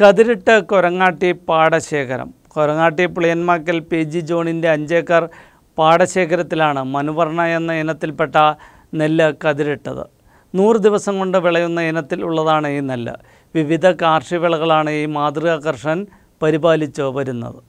കതിരിട്ട് കൊരങ്ങാട്ടി പാടശേഖരം Korangatti Puliyanmakkal P G ജോണിൻ്റെ അഞ്ചേക്കർ പാടശേഖരത്തിലാണ് മനുവർണ എന്ന ഇനത്തിൽപ്പെട്ട നെല്ല് കതിരിട്ടത് നൂറ് ദിവസം കൊണ്ട് വിളയുന്ന ഇനത്തിൽ ഉള്ളതാണ് ഈ നെല്ല് വിവിധ കാർഷിക വിളകളാണ് ഈ മാതൃകാകർഷൻ പരിപാലിച്ചു വരുന്നത്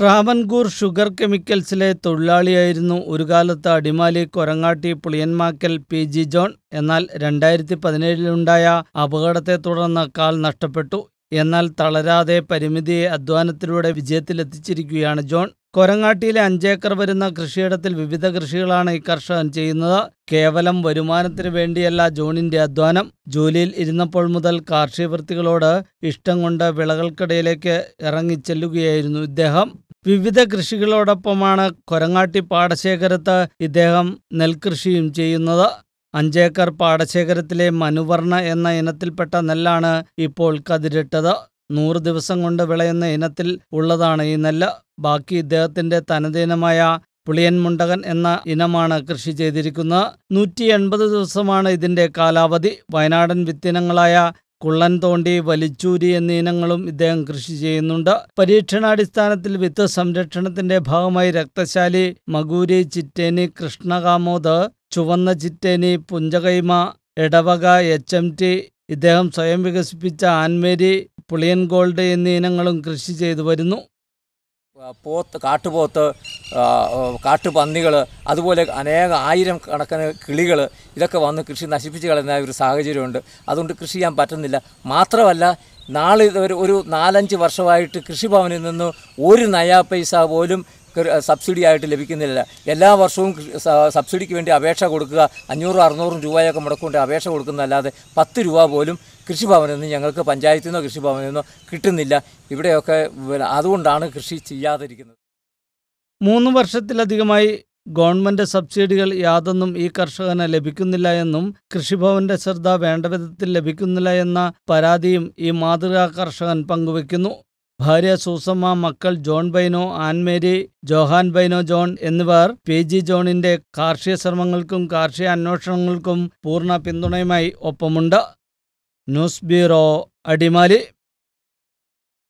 ട്രാവൻകൂർ ഷുഗർ കെമിക്കൽസിലെ തൊഴിലാളിയായിരുന്നു ഒരു കാലത്ത് Adimali Korangatti Puliyanmakkal P G John എന്നാൽ രണ്ടായിരത്തി പതിനേഴിലുണ്ടായ അപകടത്തെ തുടർന്ന് കാൽ നഷ്ടപ്പെട്ടു എന്നാൽ തളരാതെ പരിമിതിയെ അധ്വാനത്തിലൂടെ വിജയത്തിലെത്തിച്ചിരിക്കുകയാണ് ജോൺ കൊരങ്ങാട്ടിയിലെ അഞ്ചേക്കർ വരുന്ന കൃഷിയിടത്തിൽ വിവിധ കൃഷികളാണ് ഈ കർഷകൻ ചെയ്യുന്നത് കേവലം വരുമാനത്തിന് വേണ്ടിയല്ല ജോണിന്റെ അധ്വാനം ജോലിയിൽ ഇരുന്നപ്പോൾ മുതൽ കാർഷിക വൃത്തികളോട് ഇഷ്ടം കൊണ്ട് വിളകൾക്കിടയിലേക്ക് ഇറങ്ങിച്ചെല്ലുകയായിരുന്നു ഇദ്ദേഹം വിവിധ കൃഷികളോടൊപ്പമാണ് കൊരങ്ങാട്ടി പാടശേഖരത്ത് ഇദ്ദേഹം നെൽകൃഷിയും ചെയ്യുന്നത് അഞ്ചേക്കർ പാടശേഖരത്തിലെ മനുവർണ എന്ന ഇനത്തിൽപ്പെട്ട നെല്ലാണ് ഇപ്പോൾ കതിരിട്ടത് നൂറ് ദിവസം കൊണ്ട് വിളയുന്ന ഇനത്തിൽ ഉള്ളതാണ് ഈ നെല്ല് ബാക്കി ഇദ്ദേഹത്തിന്റെ തനതീനമായ പുളിയൻ മുണ്ടകൻ എന്ന ഇനമാണ് കൃഷി ചെയ്തിരിക്കുന്നത് നൂറ്റി എൺപത് ദിവസമാണ് ഇതിന്റെ കാലാവധി വയനാടൻ വിത്തിനങ്ങളായ കുള്ളൻ തോണ്ടി വലിച്ചൂരി എന്നീ ഇനങ്ങളും ഇദ്ദേഹം കൃഷി ചെയ്യുന്നുണ്ട് പരീക്ഷണാടിസ്ഥാനത്തിൽ വിത്ത് സംരക്ഷണത്തിന്റെ ഭാഗമായി രക്തശാലി മകൂരി ചിറ്റേനി കൃഷ്ണകാമോദ് ചുവന്ന ചിറ്റേനി പുഞ്ചകൈമ എടവക എച്ച് എം ടി ഇദ്ദേഹം സ്വയം വികസിപ്പിച്ച ആൻമേരി പുളിയൻ ഗോൾഡ് എന്നീ ഇനങ്ങളും കൃഷി ചെയ്തു വരുന്നു പോത്ത് കാട്ടുപോത്ത് കാട്ടുപന്നികൾ അതുപോലെ അനേകം ആയിരം കണക്കിന് കിളികൾ ഇതൊക്കെ വന്ന് കൃഷി നശിപ്പിച്ച് കളയുന്ന ഒരു സാഹചര്യമുണ്ട് അതുകൊണ്ട് കൃഷി ചെയ്യാൻ പറ്റുന്നില്ല മാത്രമല്ല നാളെ ഒരു ഒരു നാലഞ്ച് വർഷമായിട്ട് കൃഷിഭവനിൽ നിന്ന് ഒരു നയാ പൈസ പോലും സബ്സിഡി ആയിട്ട് ലഭിക്കുന്നില്ല എല്ലാ വർഷവും സബ്സിഡിക്ക് വേണ്ടി അപേക്ഷ കൊടുക്കുക അഞ്ഞൂറും അറുന്നൂറും രൂപയൊക്കെ മുടക്കൊണ്ട് അപേക്ഷ കൊടുക്കുന്നതല്ലാതെ പത്ത് രൂപ പോലും കൃഷിഭവനിൽ നിന്ന് ഞങ്ങൾക്ക് പഞ്ചായത്തിൽ നിന്നോ കൃഷിഭവനിൽ നിന്നോ കിട്ടുന്നില്ല ഇവിടെയൊക്കെ അതുകൊണ്ടാണ് കൃഷി ചെയ്യാതിരിക്കുന്നത് മൂന്ന് വർഷത്തിലധികമായി ഗവൺമെന്റ് സബ്സിഡികൾ യാതൊന്നും ഈ കർഷകന് ലഭിക്കുന്നില്ല എന്നും കൃഷിഭവന്റെ ശ്രദ്ധ വേണ്ടവിധത്തിൽ ലഭിക്കുന്നില്ല എന്ന പരാതിയും ഈ മാതൃകാ കർഷകൻ പങ്കുവയ്ക്കുന്നു ഭാര്യ സൂസമ്മ മക്കൾ John Bino Annmary Johan Bino John എന്നിവർ പി ജി ജോണിന്റെ കാർഷിക ശ്രമങ്ങൾക്കും കാർഷിക അന്വേഷണങ്ങൾക്കും പൂർണ്ണ പിന്തുണയുമായി ഒപ്പമുണ്ട് ന്യൂസ് ബ്യൂറോ അടിമാലി